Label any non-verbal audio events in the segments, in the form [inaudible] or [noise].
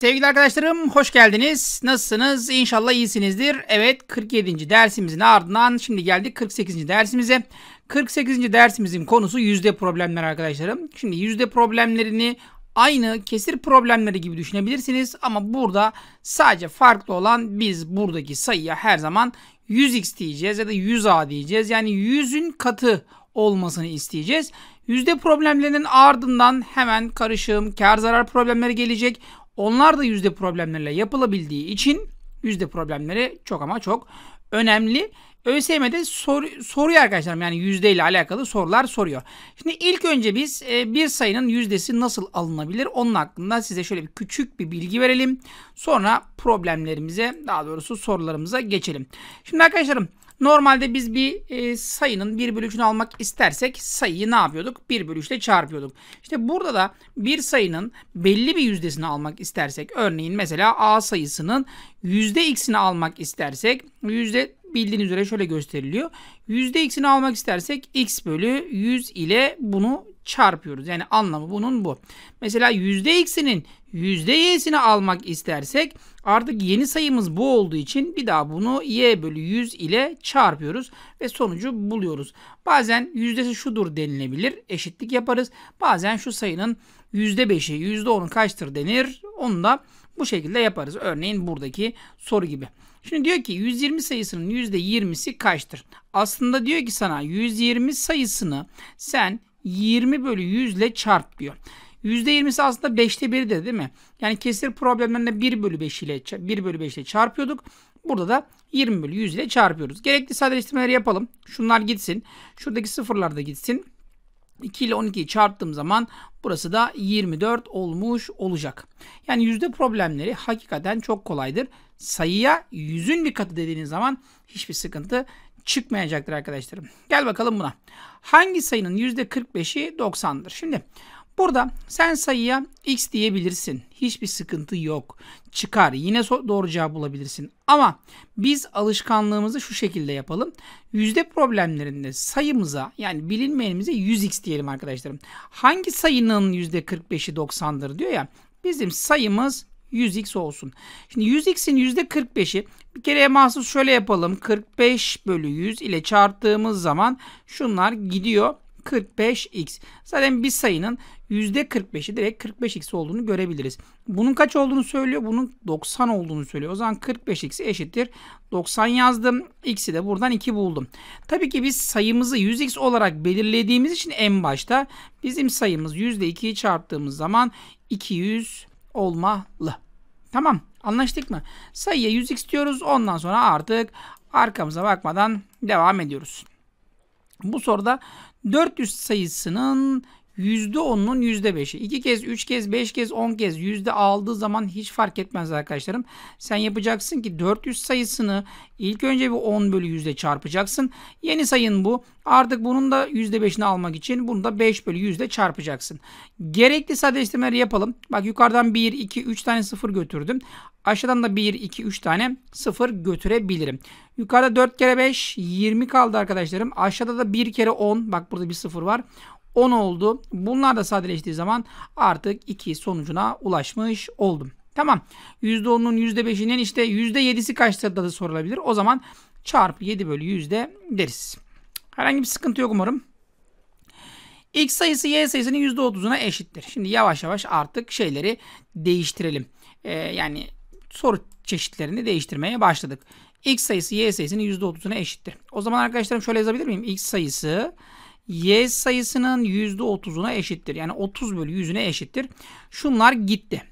Sevgili arkadaşlarım hoş geldiniz. Nasılsınız? İnşallah iyisinizdir. Evet 47. dersimizin ardından şimdi geldik 48. dersimize. 48. dersimizin konusu yüzde problemler arkadaşlarım. Şimdi yüzde problemlerini aynı kesir problemleri gibi düşünebilirsiniz ama burada sadece farklı olan biz buradaki sayıya her zaman 100x diyeceğiz ya da 100a diyeceğiz. Yani 100'ün katı olmasını isteyeceğiz. Yüzde problemlerinin ardından hemen karışım, kar zarar problemleri gelecek. Onlar da yüzde problemleriyle yapılabildiği için yüzde problemleri çok ama çok önemli. ÖSYM'de sor, soruyor arkadaşlarım yani yüzde ile alakalı sorular soruyor. Şimdi ilk önce biz e, bir sayının yüzdesi nasıl alınabilir onun hakkında size şöyle bir küçük bir bilgi verelim. Sonra problemlerimize daha doğrusu sorularımıza geçelim. Şimdi arkadaşlarım Normalde biz bir e, sayının 1 bölü 3'ünü almak istersek sayıyı ne yapıyorduk? 1 bölü 3 ile çarpıyorduk. İşte burada da bir sayının belli bir yüzdesini almak istersek örneğin mesela A sayısının yüzde x'ini almak istersek yüzde bildiğiniz üzere şöyle gösteriliyor. Yüzde x'ini almak istersek x bölü 100 ile bunu çarpıyoruz. Yani anlamı bunun bu. Mesela yüzde x'inin yüzde y'sini almak istersek artık yeni sayımız bu olduğu için bir daha bunu y bölü 100 ile çarpıyoruz ve sonucu buluyoruz. Bazen yüzdesi şudur denilebilir eşitlik yaparız. Bazen şu sayının yüzde %5'i %10'u kaçtır denir onu da bu şekilde yaparız. Örneğin buradaki soru gibi. Şimdi diyor ki 120 sayısının %20'si kaçtır? Aslında diyor ki sana 120 sayısını sen 20 bölü 100 ile çarp diyor. %20'si aslında 5'te 1 değil mi? Yani kesir problemlerinde 1 bölü 5 ile, 1 bölü 5 ile çarpıyorduk. Burada da 20 bölü 100 ile çarpıyoruz. Gerekli sadeleştirmeleri yapalım. Şunlar gitsin. Şuradaki sıfırlar da gitsin. 2 ile 12'yi çarptığım zaman burası da 24 olmuş olacak. Yani yüzde problemleri hakikaten çok kolaydır. Sayıya yüzün bir katı dediğiniz zaman hiçbir sıkıntı çıkmayacaktır arkadaşlarım. Gel bakalım buna. Hangi sayının %45'i 90'dır? Şimdi Burada sen sayıya x diyebilirsin. Hiçbir sıkıntı yok. Çıkar. Yine doğru cevap bulabilirsin. Ama biz alışkanlığımızı şu şekilde yapalım. Yüzde problemlerinde sayımıza yani bilinmeyenimize 100x diyelim arkadaşlarım. Hangi sayının yüzde %45'i 90'dır diyor ya. Bizim sayımız 100x olsun. Şimdi 100x'in yüzde %45'i bir kere mahsus şöyle yapalım. 45 bölü 100 ile çarptığımız zaman şunlar gidiyor. 45x. Zaten bir sayının %45'i direkt 45x olduğunu görebiliriz. Bunun kaç olduğunu söylüyor? Bunun 90 olduğunu söylüyor. O zaman 45x eşittir. 90 yazdım. X'i de buradan 2 buldum. Tabii ki biz sayımızı 100x olarak belirlediğimiz için en başta bizim sayımız %2'yi çarptığımız zaman 200 olmalı. Tamam anlaştık mı? Sayıya 100x diyoruz. Ondan sonra artık arkamıza bakmadan devam ediyoruz. Bu soruda 400 sayısının %10'unun %5'i. 2 kez, 3 kez, 5 kez, 10 kez yüzde aldığı zaman hiç fark etmez arkadaşlarım. Sen yapacaksın ki 400 sayısını ilk önce bir 10 bölü yüzde çarpacaksın. Yeni sayın bu. Artık bunun da %5'ini almak için bunu da 5 bölü yüzde çarpacaksın. Gerekli sadeleştirmeleri yapalım. Bak yukarıdan 1, 2, 3 tane sıfır götürdüm. Aşağıdan da 1, 2, 3 tane 0 götürebilirim. Yukarıda 4 kere 5, 20 kaldı arkadaşlarım. Aşağıda da 1 kere 10. Bak burada bir 0 var. 10 oldu. Bunlar da sadeleştiği zaman artık 2 sonucuna ulaşmış oldum. Tamam. %10'un %5'inin işte %7'si kaçtır da sorulabilir. O zaman çarpı 7 bölü yüzde deriz. Herhangi bir sıkıntı yok umarım. X sayısı Y sayısının %30'una eşittir. Şimdi yavaş yavaş artık şeyleri değiştirelim. Ee, yani soru çeşitlerini değiştirmeye başladık. X sayısı Y sayısının %30'una eşittir. O zaman arkadaşlarım şöyle yazabilir miyim? X sayısı y sayısının %30'una eşittir. Yani 30 bölü 100'üne eşittir. Şunlar gitti.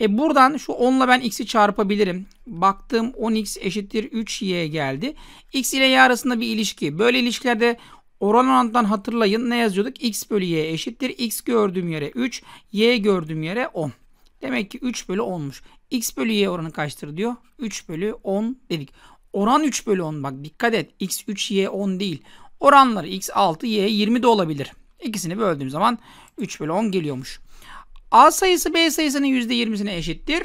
E buradan şu 10 ile ben x'i çarpabilirim. Baktım 10x eşittir 3y geldi. x ile y arasında bir ilişki. Böyle ilişkilerde oran oranından hatırlayın ne yazıyorduk? x bölü y eşittir. x gördüğüm yere 3, y gördüğüm yere 10. Demek ki 3 bölü 10'muş. x bölü y oranı kaçtır diyor? 3 bölü 10 dedik. Oran 3 bölü 10 bak dikkat et. x 3 y 10 değil. Oranları x 6 y 20 de olabilir. İkisini böldüğüm zaman 3 bölü 10 geliyormuş. A sayısı B sayısının %20'sine eşittir.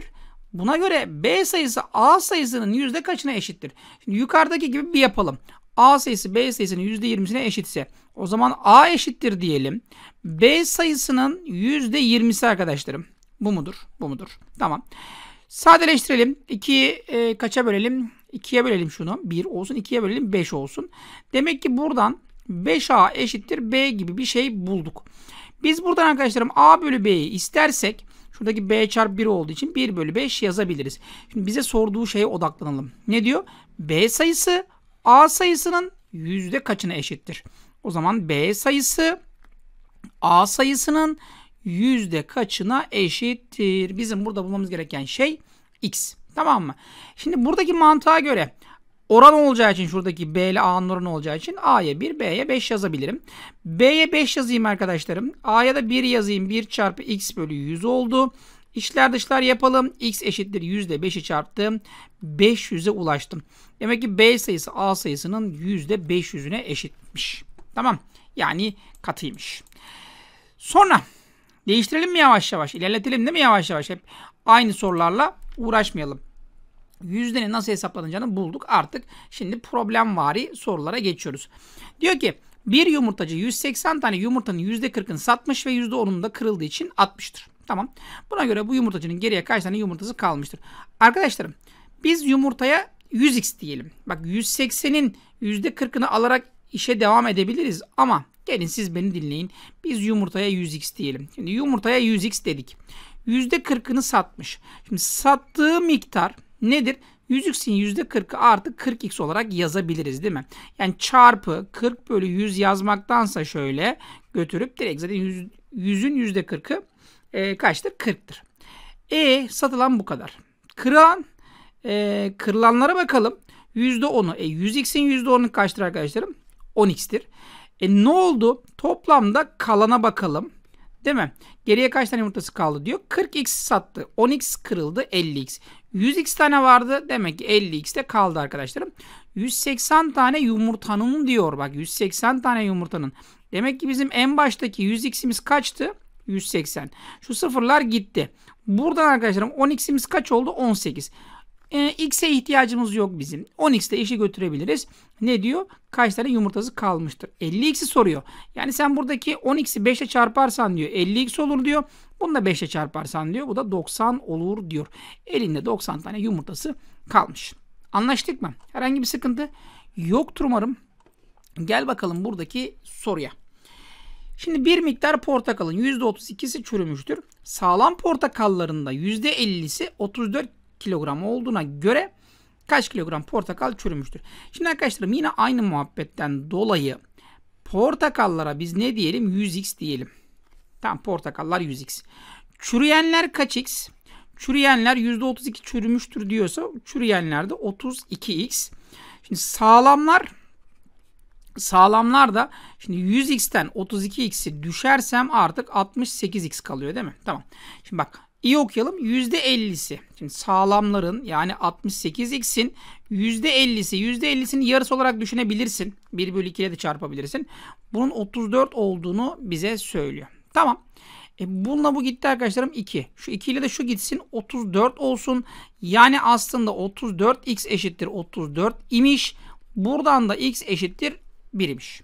Buna göre B sayısı A sayısının yüzde kaçına eşittir? Şimdi yukarıdaki gibi bir yapalım. A sayısı B sayısının %20'sine eşitse o zaman A eşittir diyelim. B sayısının %20'si arkadaşlarım. Bu mudur? Bu mudur? Tamam. Sadeleştirelim. 2'yi e, kaça bölelim? 2'ye bölelim şunu. 1 olsun. 2'ye bölelim 5 olsun. Demek ki buradan 5A eşittir B gibi bir şey bulduk. Biz buradan arkadaşlarım A bölü B'yi istersek şuradaki B çarpı 1 olduğu için 1 bölü 5 yazabiliriz. Şimdi bize sorduğu şeye odaklanalım. Ne diyor? B sayısı A sayısının yüzde kaçına eşittir? O zaman B sayısı A sayısının yüzde kaçına eşittir? Bizim burada bulmamız gereken şey X. Tamam mı? Şimdi buradaki mantığa göre oran olacağı için şuradaki B ile A'nın oranı olacağı için A'ya 1, B'ye 5 yazabilirim. B'ye 5 yazayım arkadaşlarım. A'ya da 1 yazayım. 1 çarpı x bölü 100 oldu. İçler dışlar yapalım. X eşittir %5'i çarptım. 500'e ulaştım. Demek ki B sayısı A sayısının %500'üne eşitmiş. Tamam. Yani katıymış. Sonra değiştirelim mi yavaş yavaş? İlerletelim değil mi yavaş yavaş? Hep aynı sorularla uğraşmayalım. Yüzdenin nasıl hesaplanacağını bulduk. Artık şimdi problemvari sorulara geçiyoruz. Diyor ki bir yumurtacı 180 tane yumurtanın %40'ını satmış ve %10'unu da kırıldığı için atmıştır. Tamam. Buna göre bu yumurtacının geriye kaç tane yumurtası kalmıştır? Arkadaşlarım biz yumurtaya 100x diyelim. Bak 180'in %40'ını alarak işe devam edebiliriz ama gelin siz beni dinleyin. Biz yumurtaya 100x diyelim. Şimdi yumurtaya 100x dedik. %40'ını satmış. Şimdi sattığı miktar nedir? 100x'in %40'ı artı 40x olarak yazabiliriz değil mi? Yani çarpı 40 bölü 100 yazmaktansa şöyle götürüp direkt zaten 100, 100'ün %40'ı e, kaçtır? 40'tır. E satılan bu kadar. Kırılan e, kırılanlara bakalım. %10'u. E 100x'in %10'u kaçtır arkadaşlarım? 10x'tir. E ne oldu? Toplamda kalana bakalım. Değil mi? Geriye kaç tane yumurtası kaldı diyor. 40x sattı. 10x kırıldı. 50x. 100x tane vardı. Demek ki 50x de kaldı arkadaşlarım. 180 tane yumurtanın diyor. Bak 180 tane yumurtanın. Demek ki bizim en baştaki 100x'imiz kaçtı? 180. Şu sıfırlar gitti. Buradan arkadaşlarım 10x'imiz kaç oldu? 18. E, X'e ihtiyacımız yok bizim. 10X'de işi götürebiliriz. Ne diyor? Kaç tane yumurtası kalmıştır? 50X'i soruyor. Yani sen buradaki 10X'i 5'e çarparsan diyor 50X olur diyor. Bunu da 5'e çarparsan diyor. Bu da 90 olur diyor. Elinde 90 tane yumurtası kalmış. Anlaştık mı? Herhangi bir sıkıntı yoktur umarım. Gel bakalım buradaki soruya. Şimdi bir miktar portakalın %32'si çürümüştür. Sağlam portakallarında da %50'si 34 kilogram olduğuna göre kaç kilogram portakal çürümüştür. Şimdi arkadaşlarım yine aynı muhabbetten dolayı portakallara biz ne diyelim? 100x diyelim. Tamam portakallar 100x. Çürüyenler kaç x? Çürüyenler %32 çürümüştür diyorsa çürüyenler de 32x. Şimdi sağlamlar sağlamlar da şimdi 100x'ten 32x'i düşersem artık 68x kalıyor değil mi? Tamam. Şimdi bak İyi okuyalım. %50'si. Şimdi sağlamların yani 68x'in %50'si. %50'sini yarısı olarak düşünebilirsin. 1 bölü 2 ile de çarpabilirsin. Bunun 34 olduğunu bize söylüyor. Tamam. E bununla bu gitti arkadaşlarım 2. Şu 2 ile de şu gitsin 34 olsun. Yani aslında 34x eşittir 34 imiş. Buradan da x eşittir 1 imiş.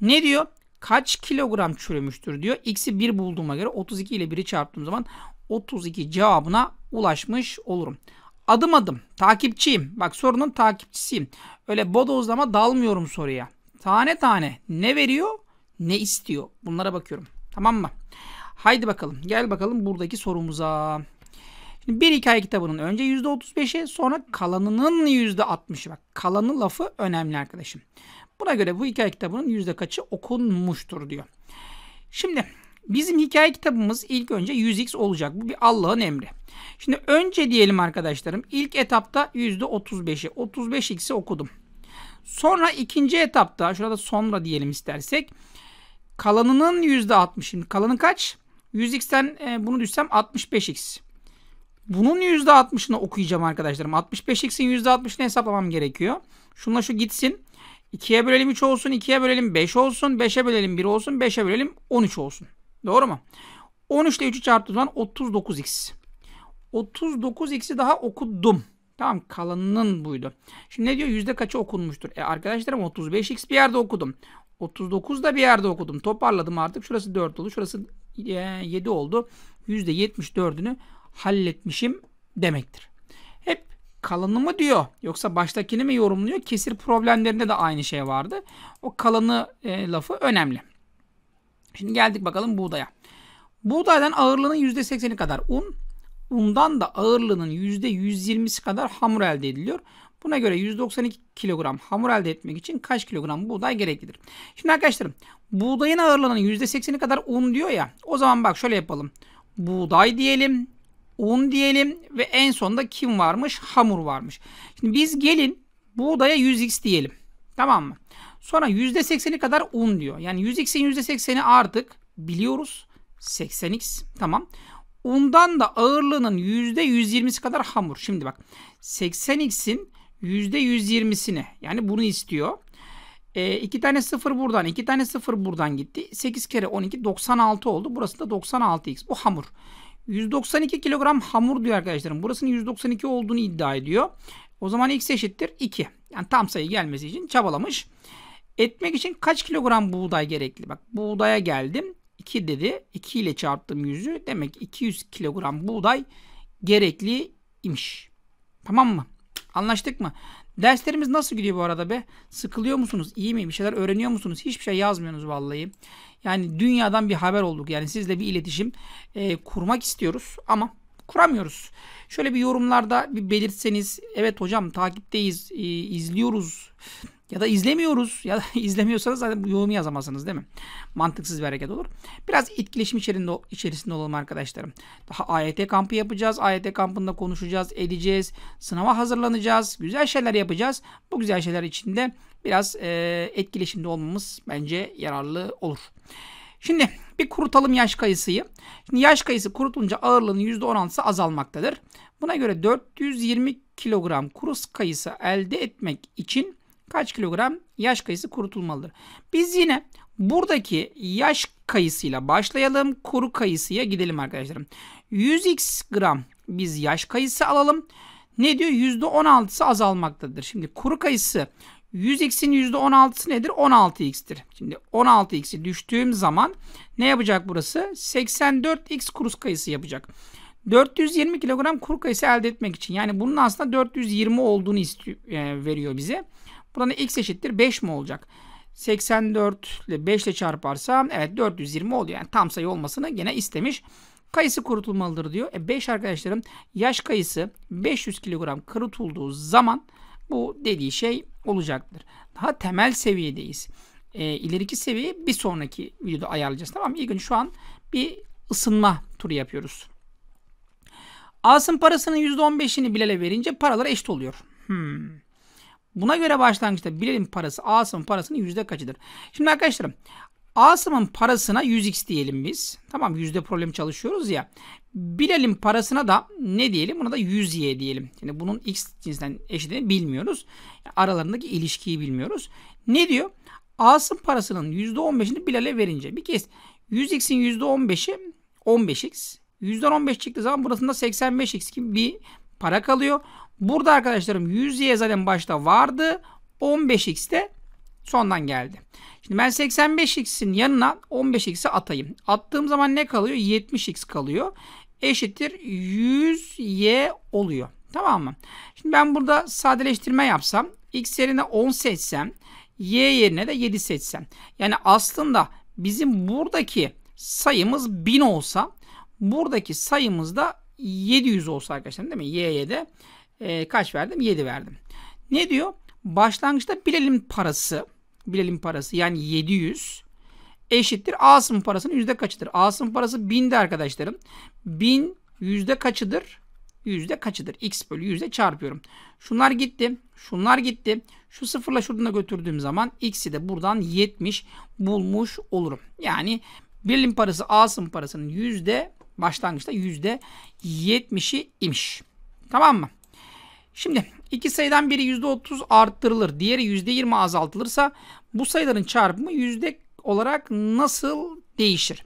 Ne diyor? Kaç kilogram çürümüştür diyor. X'i 1 bulduğuma göre 32 ile 1'i çarptığım zaman 32 cevabına ulaşmış olurum. Adım adım takipçiyim. Bak sorunun takipçisiyim. Öyle bodozlama dalmıyorum soruya. Tane tane ne veriyor ne istiyor bunlara bakıyorum. Tamam mı? Haydi bakalım gel bakalım buradaki sorumuza. Şimdi bir hikaye kitabının önce %35'i sonra kalanının %60'ı. Bak kalanı lafı önemli arkadaşım. Buna göre bu hikaye kitabının yüzde kaçı okunmuştur diyor. Şimdi Bizim hikaye kitabımız ilk önce 100x olacak. Bu bir Allah'ın emri. Şimdi önce diyelim arkadaşlarım İlk etapta %35'i 35x'i okudum. Sonra ikinci etapta şurada sonra diyelim istersek kalanının %60. Şimdi kalanı kaç? 100x'ten e, bunu düşsem 65x. Bunun %60'ını okuyacağım arkadaşlarım. 65x'in %60'ını hesaplamam gerekiyor. Şunla şu gitsin. 2'ye bölelim 3 olsun, 2'ye bölelim 5 olsun, 5'e bölelim 1 olsun, 5'e bölelim 13 olsun. Doğru mu? 13 ile 3'ü çarptığım zaman 39x. 39x'i daha okudum. Tamam kalanının buydu. Şimdi ne diyor? Yüzde kaçı okunmuştur? E arkadaşlarım 35x bir yerde okudum. 39 da bir yerde okudum. Toparladım artık. Şurası 4 oldu. Şurası 7 e, oldu. Yüzde %74'ünü halletmişim demektir. Hep kalanı mı diyor yoksa baştakini mi yorumluyor? Kesir problemlerinde de aynı şey vardı. O kalanı e, lafı önemli. Şimdi geldik bakalım buğdaya. Buğdaydan ağırlığının %80'i kadar un, undan da ağırlığının %120'si kadar hamur elde ediliyor. Buna göre 192 kilogram hamur elde etmek için kaç kilogram buğday gereklidir? Şimdi arkadaşlarım buğdayın ağırlığının %80'i kadar un diyor ya. O zaman bak şöyle yapalım. Buğday diyelim, un diyelim ve en sonda kim varmış? Hamur varmış. Şimdi biz gelin buğdaya 100x diyelim. Tamam mı? Sonra %80'i kadar un diyor. Yani 100x'in %80'i artık biliyoruz. 80x tamam. Undan da ağırlığının %120'si kadar hamur. Şimdi bak 80x'in %120'sini yani bunu istiyor. E, iki tane sıfır buradan, iki tane sıfır buradan gitti. 8 kere 12, 96 oldu. Burası da 96x. Bu hamur. 192 kilogram hamur diyor arkadaşlarım. Burasının 192 olduğunu iddia ediyor. O zaman x eşittir 2. Yani tam sayı gelmesi için çabalamış. Etmek için kaç kilogram buğday gerekli? Bak buğdaya geldim. 2 dedi. 2 ile çarptım 100'ü. Demek 200 kilogram buğday gerekliymiş. Tamam mı? Anlaştık mı? Derslerimiz nasıl gidiyor bu arada be? Sıkılıyor musunuz? İyi mi? Bir şeyler öğreniyor musunuz? Hiçbir şey yazmıyorsunuz vallahi. Yani dünyadan bir haber olduk. Yani sizle bir iletişim e, kurmak istiyoruz ama kuramıyoruz. Şöyle bir yorumlarda bir belirtseniz evet hocam takipteyiz, e, izliyoruz ya da izlemiyoruz ya da [laughs] izlemiyorsanız zaten bu yorumu yazamazsınız değil mi? Mantıksız bir hareket olur. Biraz etkileşim içerisinde, içerisinde olalım arkadaşlarım. Daha AYT kampı yapacağız. AYT kampında konuşacağız, edeceğiz. Sınava hazırlanacağız. Güzel şeyler yapacağız. Bu güzel şeyler içinde biraz e, etkileşimde olmamız bence yararlı olur. Şimdi bir kurutalım yaş kayısıyı. Şimdi yaş kayısı kurutulunca ağırlığının %16'sı azalmaktadır. Buna göre 420 kilogram kuru kayısı elde etmek için kaç kilogram yaş kayısı kurutulmalıdır? Biz yine buradaki yaş kayısıyla başlayalım. Kuru kayısıya gidelim arkadaşlarım. 100x gram biz yaş kayısı alalım. Ne diyor? %16'sı azalmaktadır. Şimdi kuru kayısı 100x'in %16'sı nedir? 16x'tir. Şimdi 16x'i düştüğüm zaman ne yapacak burası? 84x kuru kayısı yapacak. 420 kilogram kuru kayısı elde etmek için. Yani bunun aslında 420 olduğunu e, veriyor bize. Buradan x eşittir 5 mi olacak? 84 ile 5 ile çarparsam evet 420 oluyor. Yani tam sayı olmasını gene istemiş. Kayısı kurutulmalıdır diyor. E 5 arkadaşlarım yaş kayısı 500 kilogram kurutulduğu zaman bu dediği şey olacaktır. Daha temel seviyedeyiz. E, ileriki seviye bir sonraki videoda ayarlayacağız. Tamam mı? İlk önce şu an bir ısınma turu yapıyoruz. Asım parasının %15'ini Bilal'e verince paralar eşit oluyor. Hmm. Buna göre başlangıçta Bilal'in parası Asım parasının yüzde kaçıdır? Şimdi arkadaşlarım Asım'ın parasına 100x diyelim biz. Tamam yüzde problem çalışıyoruz ya. Bilal'in parasına da ne diyelim? Buna da 100y diyelim. Yani bunun x cinsinden eşitini bilmiyoruz. aralarındaki ilişkiyi bilmiyoruz. Ne diyor? Asım parasının %15'ini Bilal'e verince. Bir kez 100x'in %15'i 15x. Yüzden 15 çıktığı zaman burasında 85x gibi bir para kalıyor. Burada arkadaşlarım 100y zaten başta vardı. 15x de sondan geldi. Şimdi ben 85x'in yanına 15x'i atayım. Attığım zaman ne kalıyor? 70x kalıyor. Eşittir 100y oluyor. Tamam mı? Şimdi ben burada sadeleştirme yapsam x yerine 10 seçsem y yerine de 7 seçsem. Yani aslında bizim buradaki sayımız 1000 olsa buradaki sayımız da 700 olsa arkadaşlar değil mi? Y'ye de e, kaç verdim? 7 verdim. Ne diyor? Başlangıçta bilelim parası bilelim parası yani 700 eşittir A sınıf parasının yüzde kaçıdır? A sınıf parası 1000'di arkadaşlarım. 1000 yüzde kaçıdır? Yüzde kaçıdır? X bölü yüzde çarpıyorum. Şunlar gitti. Şunlar gitti. Şu sıfırla şuradan götürdüğüm zaman X'i de buradan 70 bulmuş olurum. Yani birlim parası A sınıf parasının yüzde başlangıçta yüzde 70'i imiş. Tamam mı? Şimdi iki sayıdan biri yüzde %30 arttırılır. Diğeri yüzde %20 azaltılırsa bu sayıların çarpımı yüzde olarak nasıl değişir?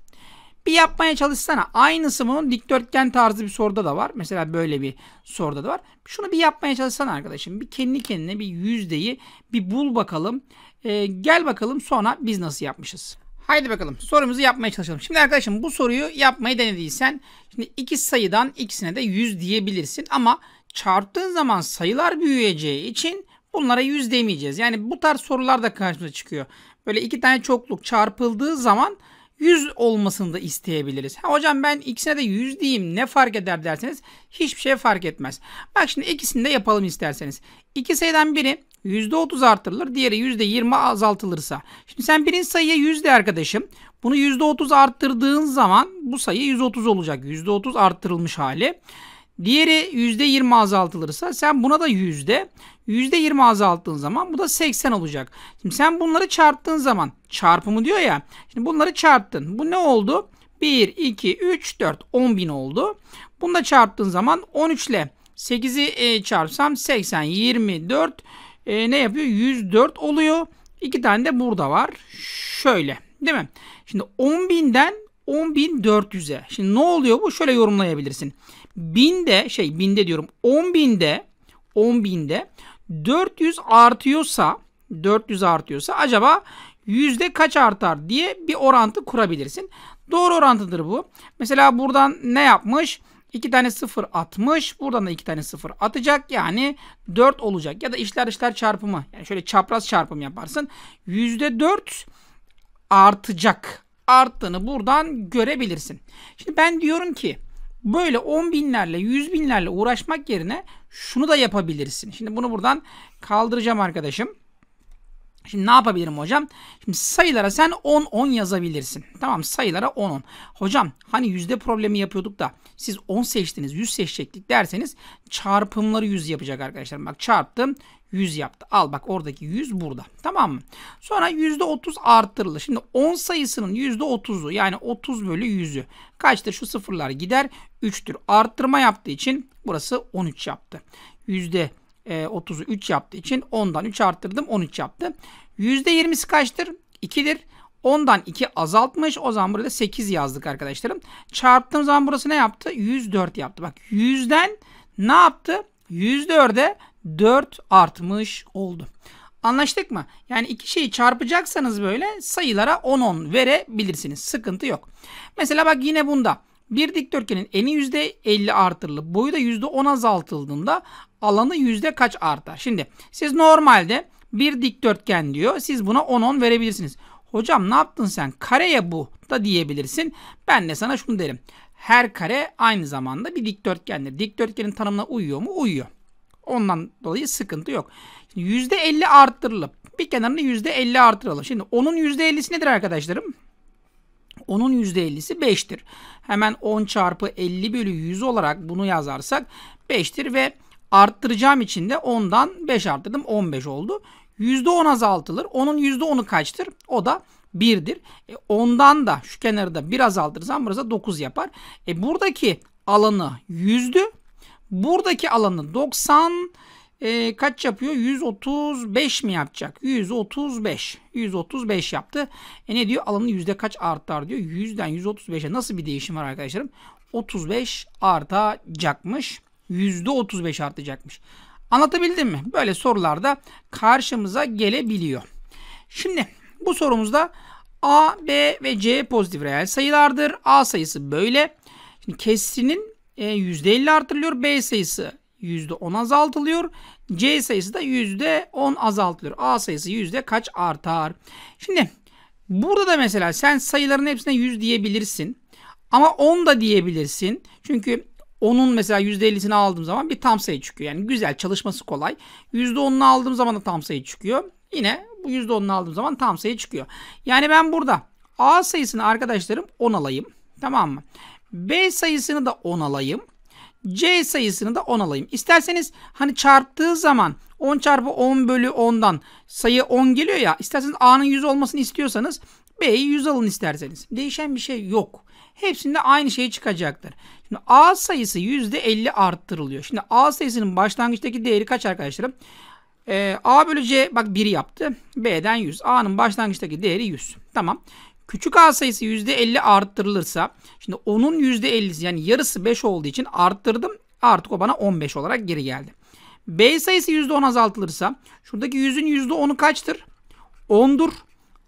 Bir yapmaya çalışsana. Aynısı bunun dikdörtgen tarzı bir soruda da var. Mesela böyle bir soruda da var. Şunu bir yapmaya çalışsana arkadaşım. Bir kendi kendine bir yüzdeyi bir bul bakalım. Ee, gel bakalım sonra biz nasıl yapmışız. Haydi bakalım sorumuzu yapmaya çalışalım. Şimdi arkadaşım bu soruyu yapmayı denediysen şimdi iki sayıdan ikisine de yüz diyebilirsin ama çarptığın zaman sayılar büyüyeceği için Bunlara yüz demeyeceğiz. Yani bu tarz sorular da karşımıza çıkıyor. Böyle iki tane çokluk çarpıldığı zaman yüz olmasını da isteyebiliriz. Ha, hocam ben ikisine de yüz diyeyim ne fark eder derseniz hiçbir şey fark etmez. Bak şimdi ikisini de yapalım isterseniz. İki sayıdan biri %30 artırılır diğeri %20 azaltılırsa. Şimdi sen birinci sayıya 100 de arkadaşım. Bunu %30 arttırdığın zaman bu sayı 130 olacak. %30 arttırılmış hali. Diğeri %20 azaltılırsa sen buna da yüzde. %20 azalttığın zaman bu da 80 olacak. Şimdi sen bunları çarptığın zaman çarpımı diyor ya. Şimdi bunları çarptın. Bu ne oldu? 1, 2, 3, 4. 10 bin oldu. Bunu da çarptığın zaman 13 ile 8'i e, çarpsam 80, 24 e, ne yapıyor? 104 oluyor. İki tane de burada var. Şöyle değil mi? Şimdi 10.000'den 10.400'e. Şimdi ne oluyor bu? Şöyle yorumlayabilirsin. Binde şey binde diyorum 10 binde 10 binde 400 artıyorsa 400 artıyorsa acaba yüzde kaç artar diye bir orantı kurabilirsin. Doğru orantıdır bu. Mesela buradan ne yapmış? 2 tane 0 atmış. Buradan da 2 tane 0 atacak. Yani 4 olacak. Ya da işler işler çarpımı. Yani şöyle çapraz çarpım yaparsın. %4 artacak. Arttığını buradan görebilirsin. Şimdi ben diyorum ki böyle on binlerle, yüz binlerle uğraşmak yerine şunu da yapabilirsin. Şimdi bunu buradan kaldıracağım arkadaşım. Şimdi ne yapabilirim hocam? Şimdi sayılara sen 10-10 yazabilirsin. Tamam sayılara 10-10. Hocam hani yüzde problemi yapıyorduk da siz 10 seçtiniz 100 seçecektik derseniz çarpımları 100 yapacak arkadaşlar. Bak çarptım 100 yaptı. Al bak oradaki 100 burada. Tamam mı? Sonra yüzde %30 arttırılır. Şimdi 10 sayısının yüzde %30'u yani 30 bölü 100'ü. Kaçtır? Şu sıfırlar gider. 3'tür. Arttırma yaptığı için burası 13 yaptı. %30 e, 30'u 3 yaptığı için 10'dan 3 arttırdım 13 yaptı. %20'si kaçtır? 2'dir. 10'dan 2 azaltmış. O zaman burada 8 yazdık arkadaşlarım. Çarptığım zaman burası ne yaptı? 104 yaptı. Bak 100'den ne yaptı? 104'e 4 artmış oldu. Anlaştık mı? Yani iki şeyi çarpacaksanız böyle sayılara 10-10 verebilirsiniz. Sıkıntı yok. Mesela bak yine bunda. Bir dikdörtgenin eni %50 artırılıp boyu da %10 azaltıldığında alanı yüzde kaç artar? Şimdi siz normalde bir dikdörtgen diyor. Siz buna 10-10 verebilirsiniz. Hocam ne yaptın sen? Kareye bu da diyebilirsin. Ben de sana şunu derim. Her kare aynı zamanda bir dikdörtgendir. Dikdörtgenin tanımına uyuyor mu? Uyuyor. Ondan dolayı sıkıntı yok. Şimdi %50 arttırılıp bir kenarını %50 artıralım. Şimdi onun %50'si nedir arkadaşlarım? 10'un %50'si 5'tir. Hemen 10 çarpı 50 bölü 100 olarak bunu yazarsak 5'tir ve arttıracağım için de 10'dan 5 arttırdım 15 oldu. %10 azaltılır. Onun %10'u kaçtır? O da 1'dir. E, ondan da şu kenarı da 1 azaltırsam burası 9 yapar. E, buradaki alanı 100'dü. Buradaki alanı 90 e, kaç yapıyor? 135 mi yapacak? 135. 135 yaptı. E ne diyor? Alanı yüzde kaç artar diyor. 100'den 135'e nasıl bir değişim var arkadaşlarım? 35 artacakmış. Yüzde 35 artacakmış. Anlatabildim mi? Böyle sorularda karşımıza gelebiliyor. Şimdi bu sorumuzda A, B ve C pozitif reel sayılardır. A sayısı böyle. Şimdi kesrinin %50 e, artırılıyor. B sayısı %10 azaltılıyor. C sayısı da %10 azaltılıyor. A sayısı yüzde kaç artar? Şimdi burada da mesela sen sayıların hepsine 100 diyebilirsin. Ama 10 da diyebilirsin. Çünkü onun mesela %50'sini aldığım zaman bir tam sayı çıkıyor. Yani güzel çalışması kolay. %10'unu aldığım zaman da tam sayı çıkıyor. Yine bu %10'unu aldığım zaman tam sayı çıkıyor. Yani ben burada A sayısını arkadaşlarım 10 alayım. Tamam mı? B sayısını da 10 alayım. C sayısını da 10 alayım. İsterseniz hani çarptığı zaman 10 çarpı 10 bölü 10'dan sayı 10 geliyor ya. İsterseniz A'nın 100 olmasını istiyorsanız B'yi 100 alın isterseniz. Değişen bir şey yok. Hepsinde aynı şey çıkacaktır. Şimdi A sayısı %50 arttırılıyor. Şimdi A sayısının başlangıçtaki değeri kaç arkadaşlarım? Ee, A bölü C bak 1 yaptı. B'den 100. A'nın başlangıçtaki değeri 100. Tamam. Küçük a sayısı %50 arttırılırsa şimdi onun %50'si yani yarısı 5 olduğu için arttırdım. Artık o bana 15 olarak geri geldi. B sayısı %10 azaltılırsa şuradaki 100'ün %10'u kaçtır? 10'dur.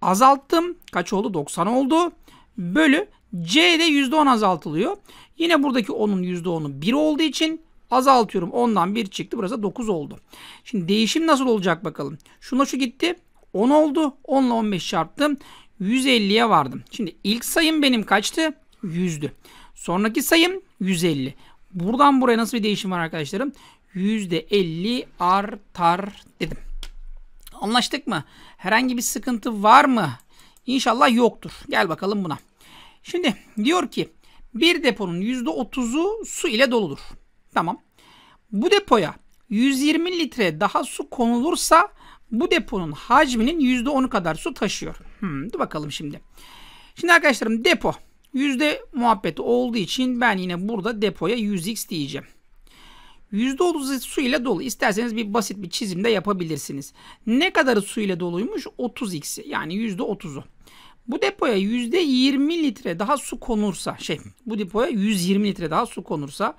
Azalttım. Kaç oldu? 90 oldu. Bölü C de %10 azaltılıyor. Yine buradaki 10'un %10'u 1 olduğu için azaltıyorum. 10'dan 1 çıktı. Burası 9 oldu. Şimdi değişim nasıl olacak bakalım. Şuna şu gitti. 10 oldu. 10 ile 15 çarptım. 150'ye vardım. Şimdi ilk sayım benim kaçtı? 100'dü. Sonraki sayım 150. Buradan buraya nasıl bir değişim var arkadaşlarım? %50 artar dedim. Anlaştık mı? Herhangi bir sıkıntı var mı? İnşallah yoktur. Gel bakalım buna. Şimdi diyor ki bir deponun %30'u su ile doludur. Tamam. Bu depoya 120 litre daha su konulursa bu deponun hacminin %10'u kadar su taşıyor. Hmm, dur bakalım şimdi. Şimdi arkadaşlarım depo yüzde muhabbeti olduğu için ben yine burada depoya 100x diyeceğim. %30'u su ile dolu. İsterseniz bir basit bir çizimde yapabilirsiniz. Ne kadarı su ile doluymuş? 30x'i yani %30'u. Bu depoya %20 litre daha su konursa şey bu depoya 120 litre daha su konursa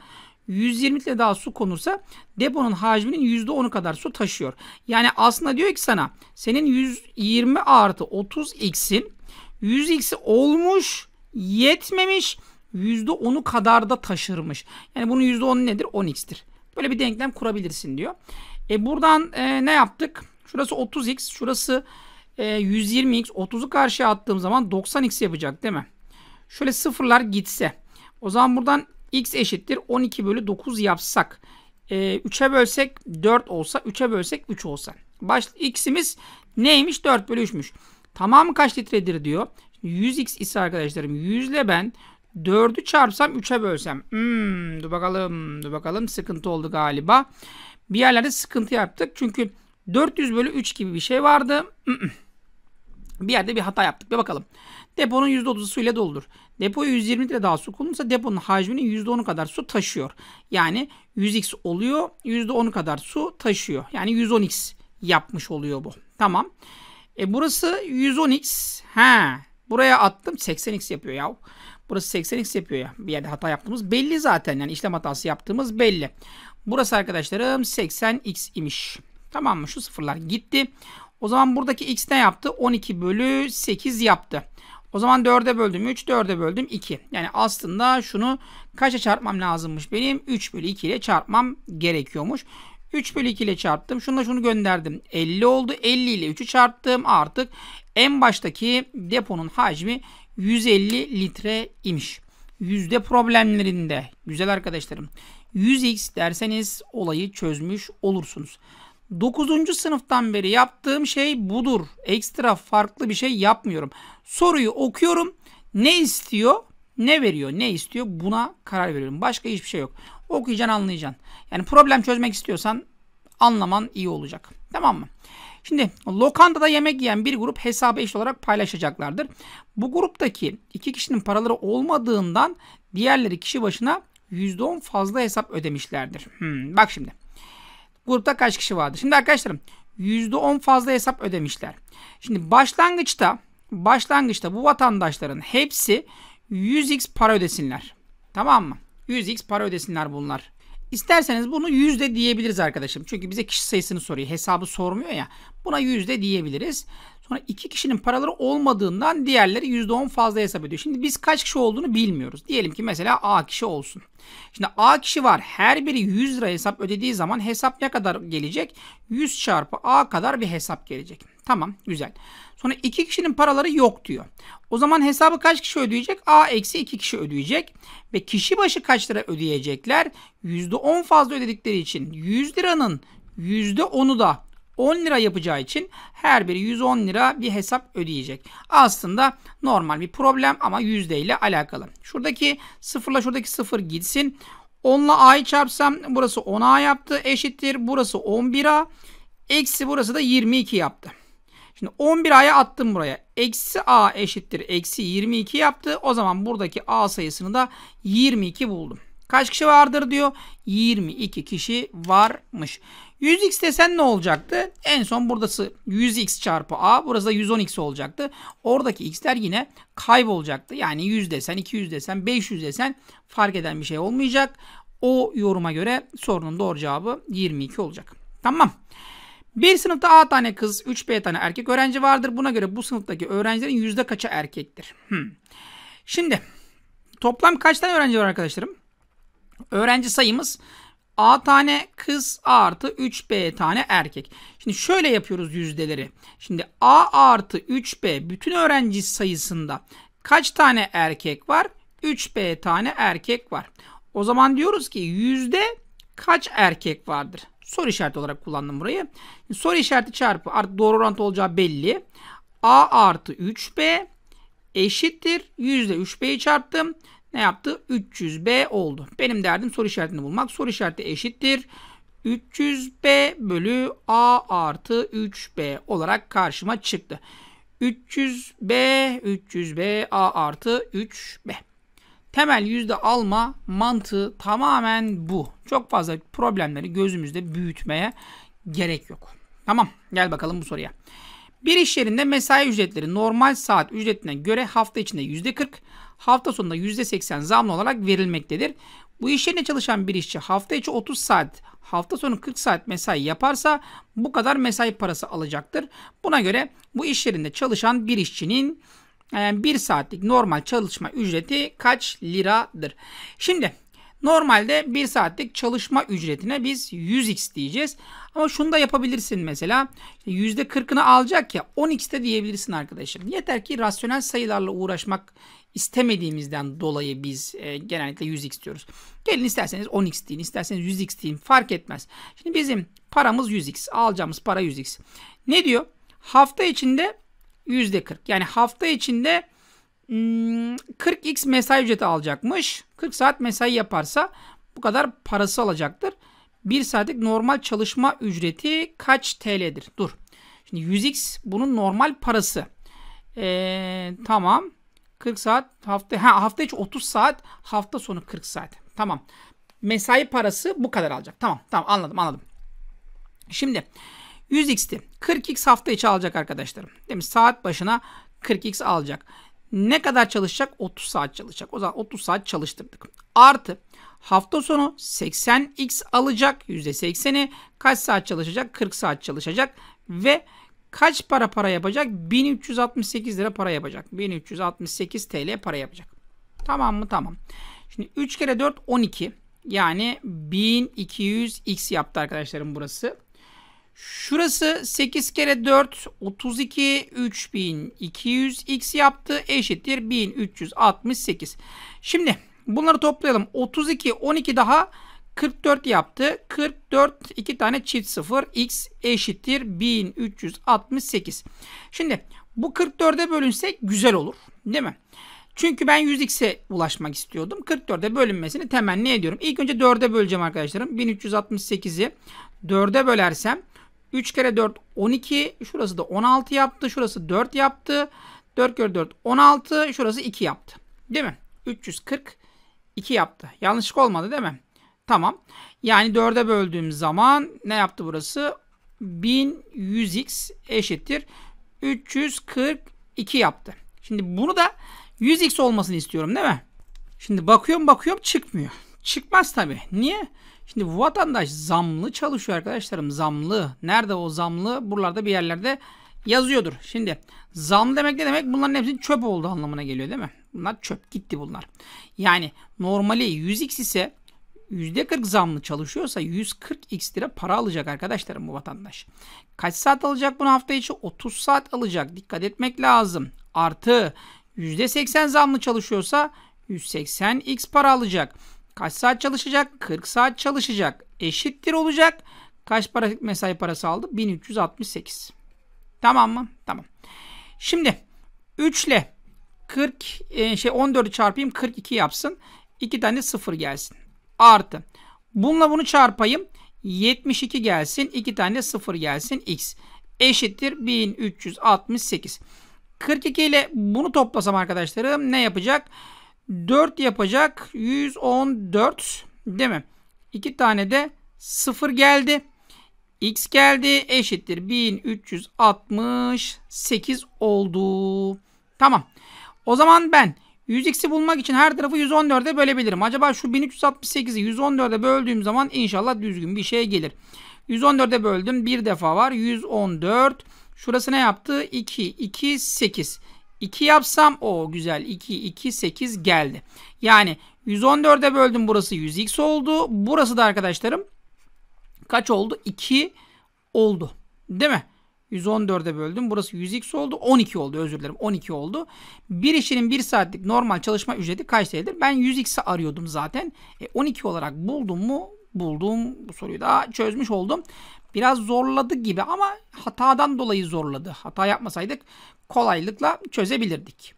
120 litre daha su konursa deponun hacminin %10'u kadar su taşıyor. Yani aslında diyor ki sana senin 120 artı 30x'in 100x'i olmuş yetmemiş %10'u kadar da taşırmış. Yani bunun %10'u nedir? 10x'tir. Böyle bir denklem kurabilirsin diyor. E buradan e, ne yaptık? Şurası 30x, şurası e, 120x. 30'u karşıya attığım zaman 90x yapacak değil mi? Şöyle sıfırlar gitse. O zaman buradan x eşittir 12 bölü 9 yapsak. E, 3'e bölsek 4 olsa 3'e bölsek 3 olsa. Baş, x'imiz neymiş 4 bölü 3'müş. Tamamı kaç litredir diyor. 100x ise arkadaşlarım 100 ile ben 4'ü çarpsam 3'e bölsem. Hmm, dur bakalım dur bakalım sıkıntı oldu galiba. Bir yerlerde sıkıntı yaptık. Çünkü 400 bölü 3 gibi bir şey vardı. [clears throat] Bir yerde bir hata yaptık. Bir bakalım. Deponun %30'u su ile doludur. Depoya 120 litre daha su konulursa deponun hacminin %10'u kadar su taşıyor. Yani 100x oluyor. %10'u kadar su taşıyor. Yani 110x yapmış oluyor bu. Tamam. E burası 110x. He. Buraya attım 80x yapıyor ya. Burası 80x yapıyor ya. Bir yerde hata yaptığımız belli zaten. Yani işlem hatası yaptığımız belli. Burası arkadaşlarım 80x imiş. Tamam mı? Şu sıfırlar gitti. O zaman buradaki x ne yaptı? 12 bölü 8 yaptı. O zaman 4'e böldüm 3, 4'e böldüm 2. Yani aslında şunu kaça çarpmam lazımmış benim? 3 bölü 2 ile çarpmam gerekiyormuş. 3 bölü 2 ile çarptım. Şunu da şunu gönderdim. 50 oldu. 50 ile 3'ü çarptım. Artık en baştaki deponun hacmi 150 litre imiş. Yüzde problemlerinde güzel arkadaşlarım 100x derseniz olayı çözmüş olursunuz. 9. sınıftan beri yaptığım şey budur. Ekstra farklı bir şey yapmıyorum. Soruyu okuyorum. Ne istiyor? Ne veriyor? Ne istiyor? Buna karar veriyorum. Başka hiçbir şey yok. Okuyacaksın anlayacaksın. Yani problem çözmek istiyorsan anlaman iyi olacak. Tamam mı? Şimdi lokantada yemek yiyen bir grup hesabı eş olarak paylaşacaklardır. Bu gruptaki iki kişinin paraları olmadığından diğerleri kişi başına %10 fazla hesap ödemişlerdir. Hmm, bak şimdi. Grupta kaç kişi vardı? Şimdi arkadaşlarım %10 fazla hesap ödemişler. Şimdi başlangıçta başlangıçta bu vatandaşların hepsi 100x para ödesinler. Tamam mı? 100x para ödesinler bunlar. İsterseniz bunu yüzde diyebiliriz arkadaşım. Çünkü bize kişi sayısını soruyor. Hesabı sormuyor ya. Buna yüzde diyebiliriz. Sonra iki kişinin paraları olmadığından diğerleri %10 fazla hesap ediyor. Şimdi biz kaç kişi olduğunu bilmiyoruz. Diyelim ki mesela A kişi olsun. Şimdi A kişi var. Her biri 100 lira hesap ödediği zaman hesap ne kadar gelecek? 100 çarpı A kadar bir hesap gelecek. Tamam güzel. Sonra iki kişinin paraları yok diyor. O zaman hesabı kaç kişi ödeyecek? A eksi iki kişi ödeyecek. Ve kişi başı kaç lira ödeyecekler? %10 fazla ödedikleri için 100 liranın %10'u da 10 lira yapacağı için her biri 110 lira bir hesap ödeyecek. Aslında normal bir problem ama yüzde ile alakalı. Şuradaki sıfırla şuradaki sıfır gitsin. 10 ile a'yı çarpsam burası 10a yaptı eşittir. Burası 11a. Eksi burası da 22 yaptı. Şimdi 11a'ya attım buraya. Eksi a eşittir. Eksi 22 yaptı. O zaman buradaki a sayısını da 22 buldum. Kaç kişi vardır diyor. 22 kişi varmış. 100x desen ne olacaktı? En son buradası 100x çarpı a. Burası da 110x olacaktı. Oradaki x'ler yine kaybolacaktı. Yani 100 desen, 200 desen, 500 desen fark eden bir şey olmayacak. O yoruma göre sorunun doğru cevabı 22 olacak. Tamam. Bir sınıfta A tane kız, 3B tane erkek öğrenci vardır. Buna göre bu sınıftaki öğrencilerin yüzde kaça erkektir? Hmm. Şimdi toplam kaç tane öğrenci var arkadaşlarım? Öğrenci sayımız A tane kız artı 3B tane erkek. Şimdi şöyle yapıyoruz yüzdeleri. Şimdi A artı 3B bütün öğrenci sayısında kaç tane erkek var? 3B tane erkek var. O zaman diyoruz ki yüzde kaç erkek vardır? Soru işareti olarak kullandım burayı. Şimdi soru işareti çarpı artık doğru orantı olacağı belli. A artı 3B eşittir. Yüzde 3B'yi çarptım ne yaptı? 300B oldu. Benim derdim soru işaretini bulmak. Soru işareti eşittir. 300B bölü A artı 3B olarak karşıma çıktı. 300B, 300B, A artı 3B. Temel yüzde alma mantığı tamamen bu. Çok fazla problemleri gözümüzde büyütmeye gerek yok. Tamam gel bakalım bu soruya. Bir iş yerinde mesai ücretleri normal saat ücretine göre hafta içinde yüzde 40, hafta sonunda %80 zamlı olarak verilmektedir. Bu iş yerine çalışan bir işçi hafta içi 30 saat, hafta sonu 40 saat mesai yaparsa bu kadar mesai parası alacaktır. Buna göre bu iş yerinde çalışan bir işçinin yani e, 1 saatlik normal çalışma ücreti kaç liradır? Şimdi Normalde 1 saatlik çalışma ücretine biz 100x diyeceğiz. Ama şunu da yapabilirsin mesela. %40'ını alacak ya 10x de diyebilirsin arkadaşım. Yeter ki rasyonel sayılarla uğraşmak istemediğimizden dolayı biz e, genellikle 100x diyoruz. Gelin isterseniz 10x deyin, isterseniz 100x deyin fark etmez. Şimdi bizim paramız 100x, alacağımız para 100x. Ne diyor? Hafta içinde %40. Yani hafta içinde 40x hmm, mesai ücreti alacakmış. 40 saat mesai yaparsa bu kadar parası alacaktır. 1 saatlik normal çalışma ücreti kaç TL'dir? Dur. Şimdi 100x bunun normal parası. Ee, tamam. 40 saat hafta ha, hafta içi 30 saat hafta sonu 40 saat. Tamam. Mesai parası bu kadar alacak. Tamam tamam anladım anladım. Şimdi 100x'ti. 40x hafta içi alacak arkadaşlarım. Değil mi? Saat başına 40x alacak. Ne kadar çalışacak? 30 saat çalışacak. O zaman 30 saat çalıştırdık. Artı hafta sonu 80x alacak. %80'i kaç saat çalışacak? 40 saat çalışacak. Ve kaç para para yapacak? 1368 lira para yapacak. 1368 TL para yapacak. Tamam mı? Tamam. Şimdi 3 kere 4 12. Yani 1200x yaptı arkadaşlarım burası. Şurası 8 kere 4 32 3200 x yaptı eşittir 1368. Şimdi bunları toplayalım. 32 12 daha 44 yaptı. 44 iki tane çift sıfır x eşittir 1368. Şimdi bu 44'e bölünse güzel olur değil mi? Çünkü ben 100x'e ulaşmak istiyordum. 44'e bölünmesini temenni ediyorum. İlk önce 4'e böleceğim arkadaşlarım. 1368'i 4'e bölersem 3 kere 4 12. Şurası da 16 yaptı. Şurası 4 yaptı. 4 kere 4 16. Şurası 2 yaptı. Değil mi? 342 yaptı. Yanlışlık olmadı değil mi? Tamam. Yani 4'e böldüğüm zaman ne yaptı burası? 1100x eşittir. 342 yaptı. Şimdi bunu da 100x olmasını istiyorum değil mi? Şimdi bakıyorum bakıyorum çıkmıyor. Çıkmaz tabi. Niye? Şimdi bu vatandaş zamlı çalışıyor arkadaşlarım. Zamlı. Nerede o zamlı? Buralarda bir yerlerde yazıyordur. Şimdi zam demek ne demek? Bunların hepsinin çöp oldu anlamına geliyor değil mi? Bunlar çöp gitti bunlar. Yani normali 100x ise %40 zamlı çalışıyorsa 140x lira para alacak arkadaşlarım bu vatandaş. Kaç saat alacak bunu hafta içi? 30 saat alacak. Dikkat etmek lazım. Artı %80 zamlı çalışıyorsa 180x para alacak. Kaç saat çalışacak? 40 saat çalışacak. Eşittir olacak. Kaç para mesai parası aldı? 1368. Tamam mı? Tamam. Şimdi 3 ile 40 şey 14'ü çarpayım 42 yapsın. 2 tane 0 gelsin. Artı. Bununla bunu çarpayım. 72 gelsin. 2 tane 0 gelsin. X eşittir 1368. 42 ile bunu toplasam arkadaşlarım ne yapacak? 4 yapacak 114 değil mi? 2 tane de 0 geldi. X geldi eşittir 1368 oldu. Tamam. O zaman ben 100x'i bulmak için her tarafı 114'e bölebilirim. Acaba şu 1368'i 114'e böldüğüm zaman inşallah düzgün bir şey gelir. 114'e böldüm. Bir defa var. 114. Şurası ne yaptı? 2, 2, 8. 2 yapsam o güzel 2 2 8 geldi. Yani 114'e böldüm burası 100x oldu. Burası da arkadaşlarım kaç oldu? 2 oldu. Değil mi? 114'e böldüm. Burası 100x oldu. 12 oldu özür dilerim. 12 oldu. Bir işinin 1 saatlik normal çalışma ücreti kaç TL'dir? Ben 100x'i arıyordum zaten. E, 12 olarak buldum mu? Buldum. Bu soruyu da çözmüş oldum biraz zorladı gibi ama hatadan dolayı zorladı. Hata yapmasaydık kolaylıkla çözebilirdik.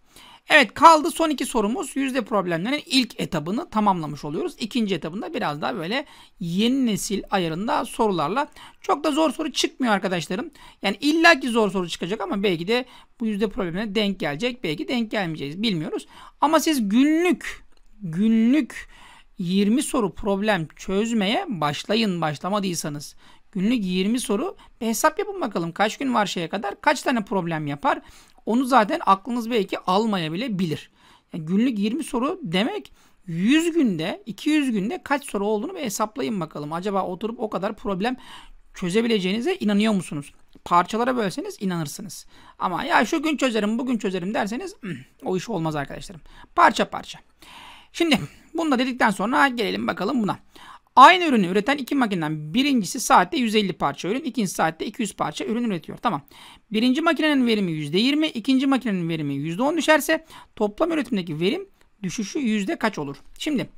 Evet kaldı son iki sorumuz. Yüzde problemlerin ilk etabını tamamlamış oluyoruz. İkinci etabında biraz daha böyle yeni nesil ayarında sorularla. Çok da zor soru çıkmıyor arkadaşlarım. Yani illaki zor soru çıkacak ama belki de bu yüzde problemine denk gelecek. Belki denk gelmeyeceğiz bilmiyoruz. Ama siz günlük günlük 20 soru problem çözmeye başlayın başlamadıysanız. Günlük 20 soru. Bir hesap yapın bakalım. Kaç gün var şeye kadar? Kaç tane problem yapar? Onu zaten aklınız belki almaya bile bilir. Yani günlük 20 soru demek 100 günde, 200 günde kaç soru olduğunu bir hesaplayın bakalım. Acaba oturup o kadar problem çözebileceğinize inanıyor musunuz? Parçalara bölseniz inanırsınız. Ama ya şu gün çözerim, bugün çözerim derseniz hmm, o iş olmaz arkadaşlarım. Parça parça. Şimdi bunu da dedikten sonra gelelim bakalım buna. Aynı ürünü üreten iki makineden birincisi saatte 150 parça ürün, ikinci saatte 200 parça ürün üretiyor. Tamam. Birinci makinenin verimi %20, ikinci makinenin verimi %10 düşerse toplam üretimdeki verim düşüşü yüzde kaç olur? Şimdi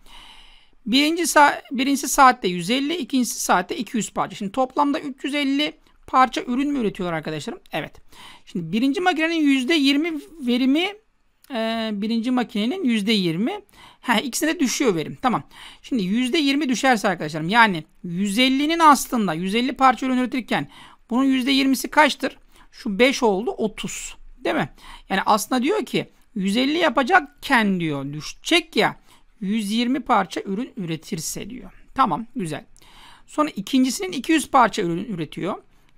birinci, sa birinci saatte 150, ikincisi saatte 200 parça. Şimdi toplamda 350 parça ürün mü üretiyorlar arkadaşlarım? Evet. Şimdi birinci makinenin %20 verimi ee, birinci makinenin yüzde yirmi, ikisine de düşüyor verim. Tamam. Şimdi yüzde yirmi düşerse arkadaşlarım yani 150'nin aslında 150 parça ürün üretirken bunun yirmisi kaçtır? Şu 5 oldu 30. Değil mi? Yani aslında diyor ki 150 yapacakken diyor düşecek ya 120 parça ürün üretirse diyor. Tamam güzel. Sonra ikincisinin 200 parça ürün üretiyor.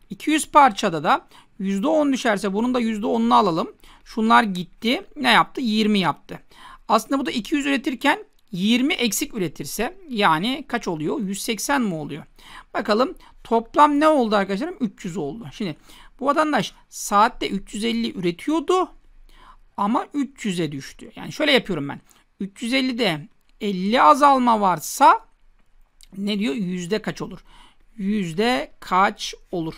200 parçada da %10 düşerse bunun da %10'unu alalım. Şunlar gitti. Ne yaptı? 20 yaptı. Aslında bu da 200 üretirken 20 eksik üretirse yani kaç oluyor? 180 mi oluyor? Bakalım toplam ne oldu arkadaşlarım? 300 oldu. Şimdi bu vatandaş saatte 350 üretiyordu ama 300'e düştü. Yani şöyle yapıyorum ben. 350'de 50 azalma varsa ne diyor? Yüzde kaç olur? Yüzde kaç olur?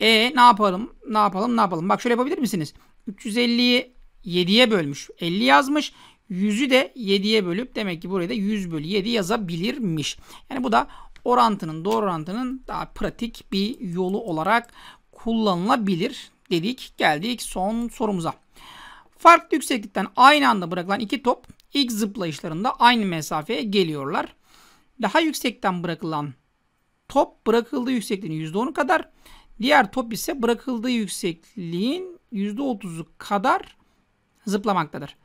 E ne yapalım? Ne yapalım? Ne yapalım? Bak şöyle yapabilir misiniz? 350'yi 7'ye bölmüş. 50 yazmış. 100'ü de 7'ye bölüp demek ki buraya da 100 bölü 7 yazabilirmiş. Yani bu da orantının doğru orantının daha pratik bir yolu olarak kullanılabilir dedik. Geldik son sorumuza. Farklı yükseklikten aynı anda bırakılan iki top ilk zıplayışlarında aynı mesafeye geliyorlar. Daha yüksekten bırakılan top bırakıldığı yüksekliğin %10'u kadar Diğer top ise bırakıldığı yüksekliğin %30'u kadar zıplamaktadır.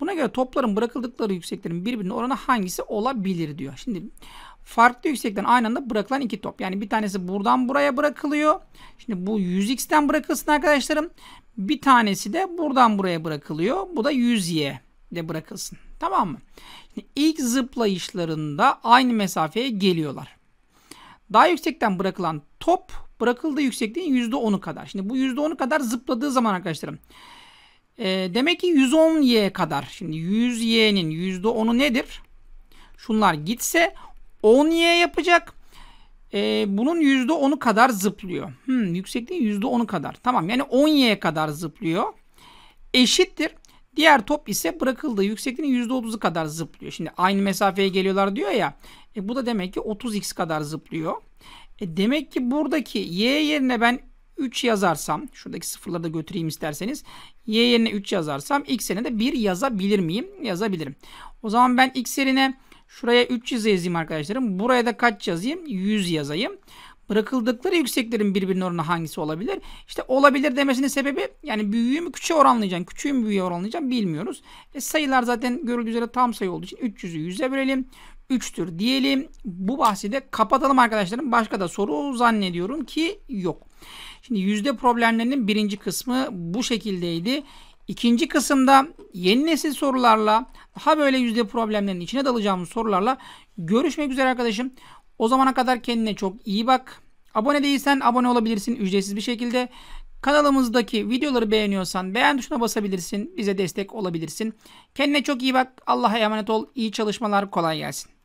Buna göre topların bırakıldıkları yükseklerin birbirine oranı hangisi olabilir diyor. Şimdi farklı yüksekten aynı anda bırakılan iki top. Yani bir tanesi buradan buraya bırakılıyor. Şimdi bu 100x'ten bırakılsın arkadaşlarım. Bir tanesi de buradan buraya bırakılıyor. Bu da 100y de bırakılsın. Tamam mı? Şimdi ilk zıplayışlarında aynı mesafeye geliyorlar. Daha yüksekten bırakılan top bırakıldığı yüksekliğin %10'u kadar. Şimdi bu %10'u kadar zıpladığı zaman arkadaşlarım e, demek ki 110y kadar. Şimdi 100y'nin %10'u nedir? Şunlar gitse 10y yapacak. E, bunun %10'u kadar zıplıyor. Hmm, yüksekliğin %10'u kadar. Tamam yani 10y kadar zıplıyor. Eşittir. Diğer top ise bırakıldığı yüksekliğin %30'u kadar zıplıyor. Şimdi aynı mesafeye geliyorlar diyor ya. E, bu da demek ki 30x kadar zıplıyor. E demek ki buradaki y yerine ben 3 yazarsam şuradaki sıfırları da götüreyim isterseniz y yerine 3 yazarsam x yerine de 1 yazabilir miyim? Yazabilirim. O zaman ben x yerine şuraya 300 yazayım arkadaşlarım. Buraya da kaç yazayım? 100 yazayım. Bırakıldıkları yükseklerin birbirinin oranı hangisi olabilir? İşte olabilir demesinin sebebi yani büyüğü mü küçüğe oranlayacağım, küçüğü mü büyüğe oranlayacağım bilmiyoruz. E sayılar zaten görüldüğü üzere tam sayı olduğu için 300'ü 100'e bölelim. 3'tür diyelim. Bu bahsi de kapatalım arkadaşlarım. Başka da soru zannediyorum ki yok. Şimdi yüzde problemlerinin birinci kısmı bu şekildeydi. İkinci kısımda yeni nesil sorularla daha böyle yüzde problemlerinin içine dalacağımız sorularla görüşmek üzere arkadaşım. O zamana kadar kendine çok iyi bak. Abone değilsen abone olabilirsin ücretsiz bir şekilde. Kanalımızdaki videoları beğeniyorsan beğen tuşuna basabilirsin. Bize destek olabilirsin. Kendine çok iyi bak. Allah'a emanet ol. İyi çalışmalar. Kolay gelsin.